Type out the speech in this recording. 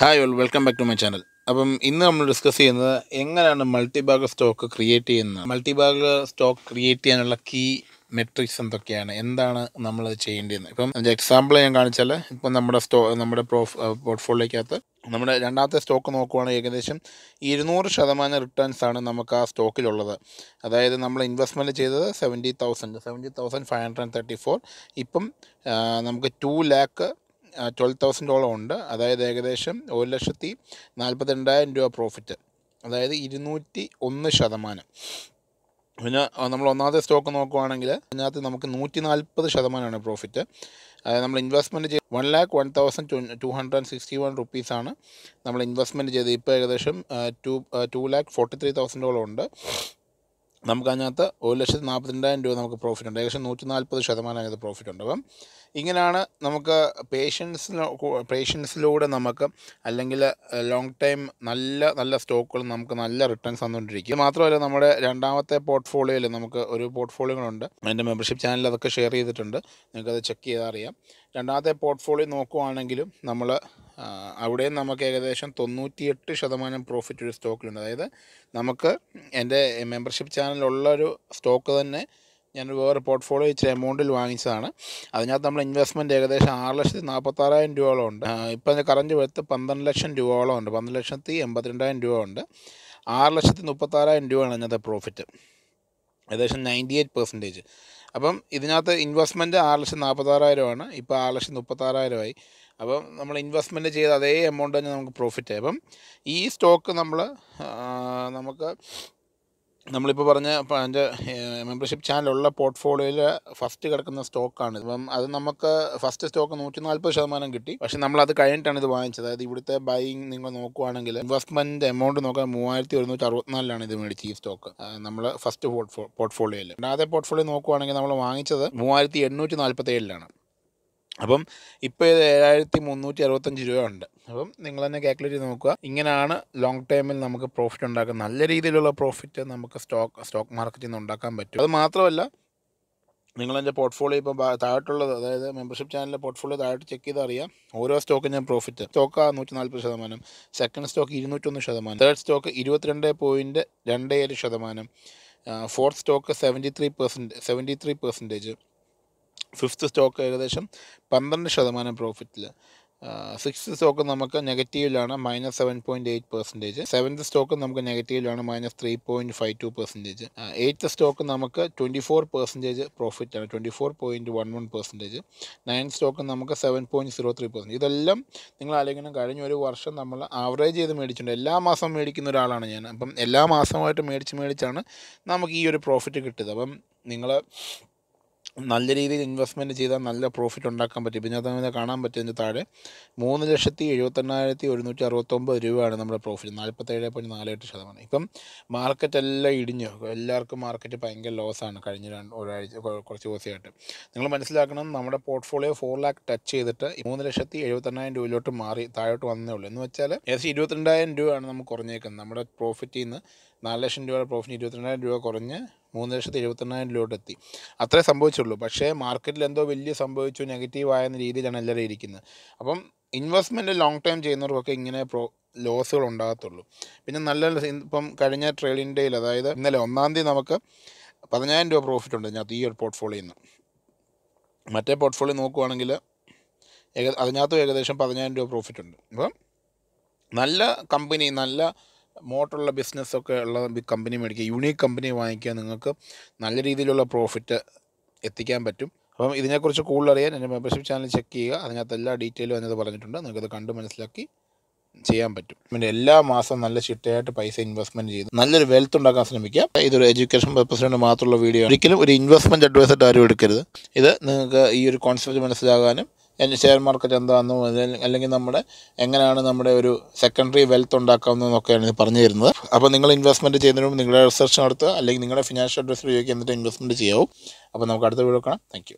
hi all welcome back to my channel അപ്പം ഇന്ന് നമ്മൾ ഡിസ്കസ് ചെയ്യുന്നത് എങ്ങനെയാണ് മൾട്ടിബാഗ് സ്റ്റോക്ക് ക്രിയേറ്റ് ചെയ്യുന്നത് മൾട്ടിബാഗ് സ്റ്റോക്ക് ക്രിയേറ്റ് ചെയ്യാനുള്ള കീ മെട്രിക്സ് എന്തൊക്കെയാണ് എന്താണ് നമ്മൾ ചെയ്യേണ്ടതെന്ന് ഇപ്പം എക്സാമ്പിൾ ഞാൻ കാണിച്ചാൽ ഇപ്പം നമ്മുടെ സ്റ്റോ നമ്മുടെ പ്രോഫ് പോർട്ട്ഫോളിയോക്കകത്ത് നമ്മുടെ രണ്ടാമത്തെ സ്റ്റോക്ക് നോക്കുവാണെങ്കിൽ ഏകദേശം ഇരുന്നൂറ് ശതമാനം റിട്ടേൺസ് ആണ് നമുക്ക് ആ സ്റ്റോക്കിലുള്ളത് അതായത് നമ്മൾ ഇൻവെസ്റ്റ്മെൻറ്റ് ചെയ്തത് seventy thousand seventy thousand five hundred and thirty four ഇപ്പം നമുക്ക് ടു ലാക്ക് ട്വൽവ് തൗസൻഡോളം ഉണ്ട് അതായത് ഏകദേശം ഒരു ലക്ഷത്തി നാൽപ്പത്തി രണ്ടായിരം രൂപ പ്രോഫിറ്റ് അതായത് ഇരുന്നൂറ്റി ഒന്ന് ശതമാനം പിന്നെ നമ്മൾ ഒന്നാമത്തെ സ്റ്റോക്ക് നോക്കുവാണെങ്കിൽ അതിനകത്ത് നമുക്ക് നൂറ്റി നാൽപ്പത് ശതമാനമാണ് പ്രോഫിറ്റ് അതായത് നമ്മൾ ഇൻവെസ്റ്റ്മെൻറ്റ് ചെയ്ത് one lakh one thousand two two hundred and sixty one റുപ്പീസാണ് നമ്മൾ ഇൻവെസ്റ്റ്മെൻറ്റ് ചെയ്ത് ഇപ്പോൾ ഏകദേശം two two lakh forty three തൗസൻഡോളം ഉണ്ട് നമുക്ക് അതിനകത്ത് ഒരു ലക്ഷത്തി രണ്ടായിരം രൂപ നമുക്ക് പ്രോഫിറ്റ് ഉണ്ട് ഏകദേശം നൂറ്റി നാൽപ്പത് ശതമാനം അതിനകത്ത് പ്രോഫിറ്റ് ഉണ്ട് അപ്പം ഇങ്ങനെയാണ് നമുക്ക് പേഷ്യൻസിന് പേഷ്യൻസിലൂടെ നമുക്ക് അല്ലെങ്കിൽ ലോങ് ടൈം നല്ല നല്ല സ്റ്റോക്കുകൾ നമുക്ക് നല്ല റിട്ടേൺസ് തന്നുകൊണ്ടിരിക്കും മാത്രമല്ല നമ്മുടെ രണ്ടാമത്തെ പോർട്ട്ഫോളിയോയിൽ നമുക്ക് ഒരു പോർട്ട്ഫോളിയോകളുണ്ട് എൻ്റെ മെമ്പർഷിപ്പ് ചാനലിൽ അതൊക്കെ ഷെയർ ചെയ്തിട്ടുണ്ട് നിങ്ങൾക്കത് ചെക്ക് ചെയ്താൽ അറിയാം രണ്ടാമത്തെ പോർട്ട്ഫോളിയോ നോക്കുവാണെങ്കിലും നമ്മൾ അവിടെ നമുക്ക് ഏകദേശം തൊണ്ണൂറ്റിയെട്ട് ശതമാനം പ്രോഫിറ്റ് ഒരു സ്റ്റോക്കിലുണ്ട് അതായത് നമുക്ക് എൻ്റെ മെമ്പർഷിപ്പ് ചാനലുള്ളൊരു സ്റ്റോക്ക് തന്നെ ഞാൻ വേറെ പോർട്ട്ഫോളിയോ ഇച്ചിരി എമൗണ്ടിൽ വാങ്ങിച്ചതാണ് അതിനകത്ത് നമ്മൾ ഇൻവെസ്റ്റ്മെൻറ്റ് ഏകദേശം ആറ് ലക്ഷത്തി നാൽപ്പത്താറായിരം രൂപയോളം ഉണ്ട് ഇപ്പോൾ അതിൻ്റെ കറണ്ട് വെളുത്ത് പന്ത്രണ്ട് ലക്ഷം രൂപയോളം ഉണ്ട് പന്ത്രണ്ട് ലക്ഷത്തി എൺപത്തിരണ്ടായിരം രൂപ ഉണ്ട് ആറ് ലക്ഷത്തി മുപ്പത്താറായിരം രൂപയാണ് അതിനകത്ത് പ്രോഫിറ്റ് ഏകദേശം നയൻറ്റി എയ്റ്റ് പെർസെൻറ്റേജ് അപ്പം ഇതിനകത്ത് ഇൻവെസ്റ്റ്മെൻറ്റ് ആറ് ലക്ഷം നാൽപ്പത്താറായിരമാണ് ഇപ്പോൾ ആറ് ലക്ഷം മുപ്പത്താറായിരമായി അപ്പം നമ്മൾ ഇൻവെസ്റ്റ്മെൻറ്റ് ചെയ്ത് അതേ എമൗണ്ട് തന്നെ നമുക്ക് പ്രോഫിറ്റ് ആയി അപ്പം ഈ സ്റ്റോക്ക് നമ്മൾ നമുക്ക് നമ്മളിപ്പോൾ പറഞ്ഞ എൻ്റെ മെമ്പർഷിപ്പ് ചാനലുള്ള പോർട്ട്ഫോളിയോയിൽ ഫസ്റ്റ് കിടക്കുന്ന സ്റ്റോക്കാണ് ഇപ്പം അത് നമുക്ക് ഫസ്റ്റ് സ്റ്റോക്ക് നൂറ്റി നാൽപ്പത് ശതമാനം കിട്ടി പക്ഷേ നമ്മൾ അത് കഴിഞ്ഞിട്ടാണ് ഇത് വാങ്ങിച്ചത് അതായത് ഇവിടുത്തെ ബൈങ് നിങ്ങൾ നോക്കുവാണെങ്കിൽ ഇൻവെസ്റ്റ്മെൻറ്റ് എമൗണ്ട് നോക്കാൻ മൂവായിരത്തി ഒരുന്നൂറ്റി അറുപത്തിനാലിലാണ് ഇത് മേടിച്ച് ഈ സ്റ്റോക്ക് നമ്മൾ ഫസ്റ്റ് പോർട്ട്ഫോളിയോയിൽ രണ്ടാമത്തെ പോർട്ട്ഫോളിയോ നോക്കുവാണെങ്കിൽ നമ്മൾ വാങ്ങിച്ചത് മൂവായിരത്തി എണ്ണൂറ്റി നാൽപ്പത്തി ഏഴിലാണ് അപ്പം ഇപ്പോൾ ഇത് ഏഴായിരത്തി മുന്നൂറ്റി അറുപത്തഞ്ച് രൂപ ഉണ്ട് അപ്പം നിങ്ങൾ തന്നെ കാൽക്കുലേറ്റ് ചെയ്ത് നോക്കുക ഇങ്ങനെയാണ് ലോങ് ടൈമിൽ നമുക്ക് പ്രോഫിറ്റ് ഉണ്ടാക്കുക നല്ല രീതിയിലുള്ള പ്രോഫിറ്റ് നമുക്ക് സ്റ്റോക്ക് സ്റ്റോക്ക് മാർക്കറ്റിൽ നിന്ന് ഉണ്ടാക്കാൻ പറ്റും അത് മാത്രമല്ല നിങ്ങളെൻ്റെ പോർട്ട്ഫോളിയോ ഇപ്പോൾ താഴോട്ടുള്ളത് അതായത് മെമ്പർഷിപ്പ് ചാനലിലെ പോർട്ട്ഫോളിയോ താഴെ ചെക്ക് ചെയ്ത് അറിയാം ഓരോ സ്റ്റോക്കും ഞാൻ പ്രോഫിറ്റ് സ്റ്റോക്ക് നൂറ്റി നാൽപ്പത് ശതമാനം സെക്കൻഡ് സ്റ്റോക്ക് ഇരുന്നൂറ്റൊന്ന് ശതമാനം തേർഡ് സ്റ്റോക്ക് ഇരുപത്തിരണ്ട് പോയിൻറ്റ് രണ്ട് ഏഴ് ശതമാനം fourth stock seventy three percent seventy three percentage fifth stock ഏകദേശം പന്ത്രണ്ട് ശതമാനം പ്രോഫിറ്റിൽ സിക്സ്ത് സ്റ്റോക്ക് നമുക്ക് നെഗറ്റീവിലാണ് minus seven point eight percentage seventh stock നമുക്ക് നെഗറ്റീവിലാണ് minus three point five two percentage eighth stock നമുക്ക് ട്വൻറ്റി ഫോർ പെർസെൻറ്റേജ് പ്രോഫിറ്റ് ആണ് twenty four point one one percentage nine stock നമുക്ക് seven point zero three percent ഇതെല്ലാം നിങ്ങൾ ആലോചിക്കണം കഴിഞ്ഞ ഒരു വർഷം നമ്മൾ ആവറേജ് ചെയ്ത് മേടിച്ചിട്ടുണ്ട് എല്ലാ മാസവും മേടിക്കുന്ന ഒരാളാണ് ഞാൻ അപ്പം എല്ലാ മാസമായിട്ട് മേടിച്ച് മേടിച്ചാണ് നമുക്ക് ഈ ഒരു പ്രോഫിറ്റ് കിട്ടിയത് അപ്പം നിങ്ങൾ നല്ല രീതിയിൽ ഇൻവെസ്റ്റ്മെൻറ്റ് ചെയ്താൽ നല്ല പ്രോഫിറ്റ് ഉണ്ടാക്കാൻ പറ്റും പിന്നെ അതുപോലെ കാണാൻ പറ്റുന്നതിന് താഴെ മൂന്ന് ലക്ഷത്തി എഴുപത്തെണ്ണായിരത്തി ഒരുന്നൂറ്റി അറുപത്തൊമ്പത് രൂപയാണ് നമ്മുടെ പ്രോഫിറ്റ് നാൽപ്പത്തേഴ് പോയിൻറ്റ് നാല് എട്ട് ശതമാനം ഇപ്പം മാർക്കറ്റ് എല്ലാം ഇടിഞ്ഞു എല്ലാവർക്കും മാർക്കറ്റ് ഭയങ്കര ലോസാണ് കഴിഞ്ഞ രണ്ട് ഒരാഴ്ച കുറച്ച് ദിവസമായിട്ട് നിങ്ങൾ മനസ്സിലാക്കണം നമ്മുടെ പോർട്ട്ഫോളിയോ ഫോർ ലാക്ക് ടച്ച് ചെയ്തിട്ട് മൂന്ന് ലക്ഷത്തി എഴുപത്തെണ്ണായിരം രൂപയിലോട്ട് മാറി താഴോട്ട് വന്നേ ഉള്ളൂ എന്ന് വെച്ചാൽ ഏകദേശം ഇരുപത്തിരണ്ടായിരം രൂപയാണ് നമുക്ക് കുറഞ്ഞേക്കുന്നത് നമ്മുടെ പ്രോഫിറ്റിൽ നിന്ന് നാല് ലക്ഷം രൂപയുടെ പ്രോഫിറ്റ് ഇരുപത്തിരണ്ടായിരം രൂപ കുറഞ്ഞ് മൂന്ന് ലക്ഷത്തി എഴുപത്തെണ്ണായിരം എത്തി അത്രേ സംഭവിച്ചുള്ളൂ പക്ഷേ മാർക്കറ്റിൽ എന്തോ വലിയ സംഭവിച്ചു നെഗറ്റീവായെന്ന രീതിയിലാണ് എല്ലാവരും ഇരിക്കുന്നത് അപ്പം ഇൻവെസ്റ്റ്മെൻറ്റ് ലോങ് ടൈം ചെയ്യുന്നവർക്കൊക്കെ ഇങ്ങനെ പ്രോ ലോസുകൾ ഉണ്ടാകത്തുള്ളൂ പിന്നെ നല്ല ഇപ്പം കഴിഞ്ഞ ട്രേഡിംഗ് ഡേയിൽ അതായത് ഇന്നലെ ഒന്നാം തീയതി നമുക്ക് പതിനായിരം രൂപ പ്രോഫിറ്റ് ഉണ്ട് അതിനകത്ത് ഈ ഒരു പോർട്ട്ഫോളിയോയിൽ നിന്ന് മറ്റേ പോർട്ട്ഫോളിയോ നോക്കുവാണെങ്കിൽ ഏക അതിനകത്തും ഏകദേശം പതിനായിരം രൂപ പ്രോഫിറ്റ് ഉണ്ട് അപ്പം നല്ല കമ്പനി നല്ല മോട്ടുള്ള ബിസിനസ്സൊക്കെ ഉള്ള കമ്പനി മേടിക്കുക യുണീക്ക് കമ്പനി വാങ്ങിക്കുക നിങ്ങൾക്ക് നല്ല രീതിയിലുള്ള പ്രോഫിറ്റ് എത്തിക്കാൻ പറ്റും അപ്പം ഇതിനെക്കുറിച്ച് കൂടുതൽ അറിയാൻ എൻ്റെ മെമ്പർഷിപ്പ് ചാനൽ ചെക്ക് ചെയ്യുക അതിനകത്ത് എല്ലാ ഡീറ്റെയിലും അതിനകത്ത് പറഞ്ഞിട്ടുണ്ട് നിങ്ങൾക്കത് കണ്ട് മനസ്സിലാക്കി ചെയ്യാൻ പറ്റും പിന്നെ എല്ലാ മാസം നല്ല ചിട്ടയായിട്ട് പൈസ ഇൻവെസ്റ്റ്മെന്റ് ചെയ്ത് നല്ലൊരു വെൽത്ത് ഉണ്ടാക്കാൻ ശ്രമിക്കുക ഇതൊരു എഡ്യൂക്കേഷൻ പർപ്പസിന് മാത്രമുള്ള വീഡിയോ ഒരിക്കലും ഒരു ഇൻവെസ്റ്റ്മെന്റ് അഡ്വൈസായിട്ട് ആരും എടുക്കരുത് ഇത് നിങ്ങൾക്ക് ഈ ഒരു കോൺസെപ്റ്റ് മനസ്സിലാകാനും ഷെയർ മാർക്കറ്റ് എന്താണെന്നും അല്ലെങ്കിൽ നമ്മുടെ എങ്ങനെയാണ് നമ്മുടെ ഒരു സെക്കൻഡറി വെൽത്ത് ഉണ്ടാക്കാവുന്നതെന്നൊക്കെയാണ് പറഞ്ഞു തരുന്നത് അപ്പോൾ നിങ്ങൾ ഇൻവെസ്റ്റ്മെൻറ്റ് ചെയ്യുന്നതിനും നിങ്ങളുടെ റിസർച്ച് നടത്തുക അല്ലെങ്കിൽ നിങ്ങളുടെ ഫിനാൻഷ്യൽ അഡ്വൈസർ ഉപയോഗിക്കുക എന്നിട്ട് ഇൻവെസ്റ്റ്മെൻറ്റ് ചെയ്യാവും അപ്പോൾ നമുക്ക് അടുത്ത വീഡിയോ കാണാം താങ്ക്